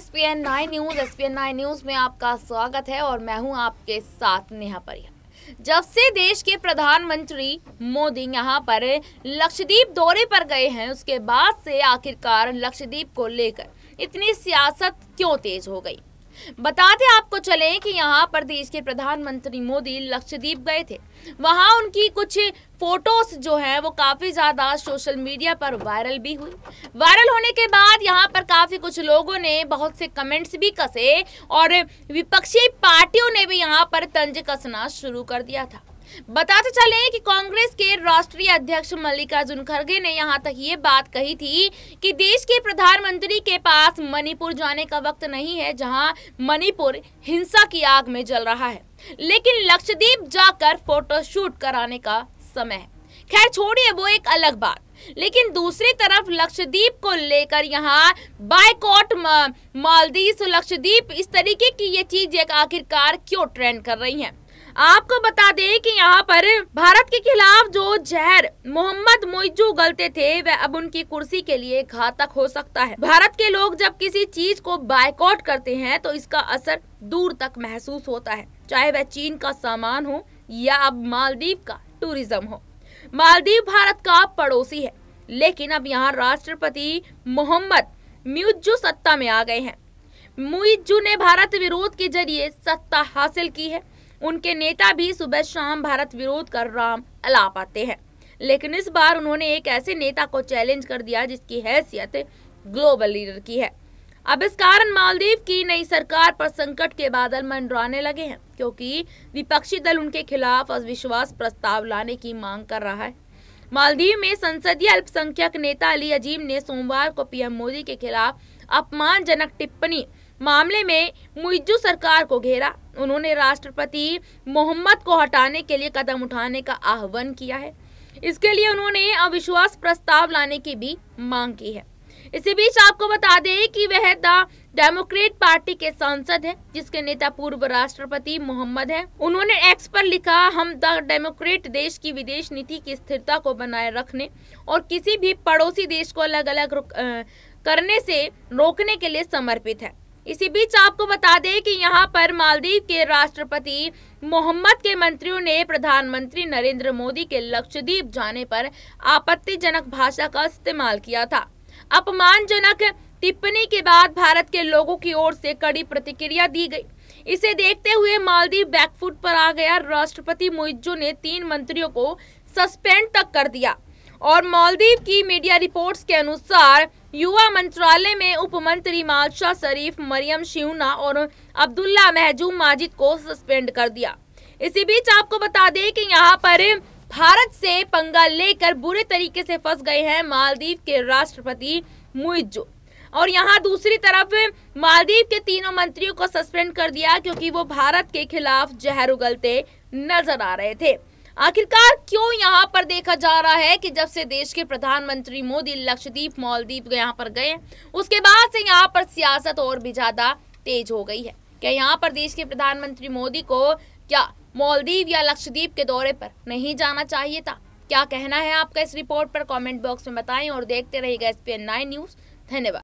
S P N nine news S P N nine news में आपका स्वागत है और मैं हूं आपके साथ नेहा परिया जब से देश के प्रधानमंत्री मोदी यहां पर लक्षद्वीप दौरे पर गए हैं उसके बाद से आखिरकार लक्षद्वीप को लेकर इतनी सियासत क्यों तेज हो गई बताते आपको चले कि यहाँ पर देश के प्रधानमंत्री मोदी लक्षद्वीप गए थे वहाँ उनकी कुछ फोटोज जो हैं वो काफ़ी ज़्यादा सोशल मीडिया पर वायरल भी हुई वायरल होने के बाद यहाँ पर काफ़ी कुछ लोगों ने बहुत से कमेंट्स भी कसे और विपक्षी पार्टियों ने भी यहाँ पर तंज कसना शुरू कर दिया था बताते चले कि कांग्रेस के राष्ट्रीय अध्यक्ष मल्लिकार्जुन खड़गे ने यहाँ तक ये बात कही थी कि देश के प्रधानमंत्री के पास मणिपुर जाने का वक्त नहीं है जहाँ मणिपुर हिंसा की आग में जल रहा है लेकिन लक्षद्वीप जाकर फोटोशूट कराने का समय है खैर छोड़िए वो एक अलग बात लेकिन दूसरी तरफ लक्षद्वीप को लेकर यहाँ बायकॉट मालदीव लक्षद्वीप इस तरीके की ये चीज आखिरकार क्यों ट्रेंड कर रही हैं आपको बता दें कि यहाँ पर भारत के खिलाफ जो जहर मोहम्मद मोइजू गलते थे वह अब उनकी कुर्सी के लिए घातक हो सकता है भारत के लोग जब किसी चीज को बायकॉट करते हैं तो इसका असर दूर तक महसूस होता है चाहे वह चीन का सामान हो या अब मालदीव का टूरिज्म हो मालदीव भारत का पड़ोसी है लेकिन अब यहाँ राष्ट्रपति मोहम्मद म्यूजू सत्ता में आ गए हैं मुइजू ने भारत विरोध के जरिए सत्ता हासिल की है उनके नेता भी सुबह शाम भारत विरोध कर राम अलाप आते हैं लेकिन इस बार उन्होंने एक ऐसे नेता को चैलेंज कर दिया जिसकी हैसियत ग्लोबल लीडर की है अब इस कारण मालदीव की नई सरकार पर संकट के बादल मंडराने लगे हैं क्योंकि विपक्षी दल उनके खिलाफ अविश्वास प्रस्ताव लाने की मांग कर रहा है मालदीव में संसदीय अल्पसंख्यक नेता अली अजीम ने सोमवार को पीएम मोदी के खिलाफ अपमानजनक टिप्पणी मामले में मुइजू सरकार को घेरा उन्होंने राष्ट्रपति मोहम्मद को हटाने के लिए कदम उठाने का आह्वान किया है इसके लिए उन्होंने अविश्वास प्रस्ताव लाने की भी मांग की है इसी बीच आपको बता दें कि वह द डेमोक्रेट पार्टी के सांसद हैं जिसके नेता पूर्व राष्ट्रपति मोहम्मद हैं उन्होंने एक्स पर लिखा हम द डेमोक्रेट देश की विदेश नीति की स्थिरता को बनाए रखने और किसी भी पड़ोसी देश को अलग अलग करने से रोकने के लिए समर्पित है इसी बीच आपको बता दें कि यहाँ पर मालदीव के राष्ट्रपति मोहम्मद के मंत्रियों ने प्रधानमंत्री नरेंद्र मोदी के लक्षद्वीप जाने पर आपत्तिजनक भाषा का इस्तेमाल किया था अपमानजनक टिप्पणी के बाद भारत के लोगों की ओर से कड़ी प्रतिक्रिया दी गई इसे देखते हुए मालदीव बैकफुट पर आ गया राष्ट्रपति मोइजो ने तीन मंत्रियों को सस्पेंड तक कर दिया और मालदीव की मीडिया रिपोर्ट्स के अनुसार युवा मंत्रालय में उप मंत्री शरीफ मरियम शिवना और अब्दुल्ला महजूम माजिद को सस्पेंड कर दिया इसी बीच आपको बता दें कि यहाँ पर भारत से पंगा लेकर बुरे तरीके से फंस गए हैं मालदीव के राष्ट्रपति मुइजो और यहाँ दूसरी तरफ मालदीव के तीनों मंत्रियों को सस्पेंड कर दिया क्योंकि वो भारत के खिलाफ जहर उगलते नजर आ रहे थे आखिरकार क्यों यहाँ पर देखा जा रहा है कि जब से देश के प्रधानमंत्री मोदी लक्षद्वीप मालदीप यहाँ पर गए उसके बाद से यहाँ पर सियासत और भी ज्यादा तेज हो गई है क्या यहाँ पर देश के प्रधानमंत्री मोदी को क्या मालदीव या लक्षद्वीप के दौरे पर नहीं जाना चाहिए था क्या कहना है आपका इस रिपोर्ट पर कमेंट बॉक्स में बताएं और देखते रहिएगा एस पी न्यूज धन्यवाद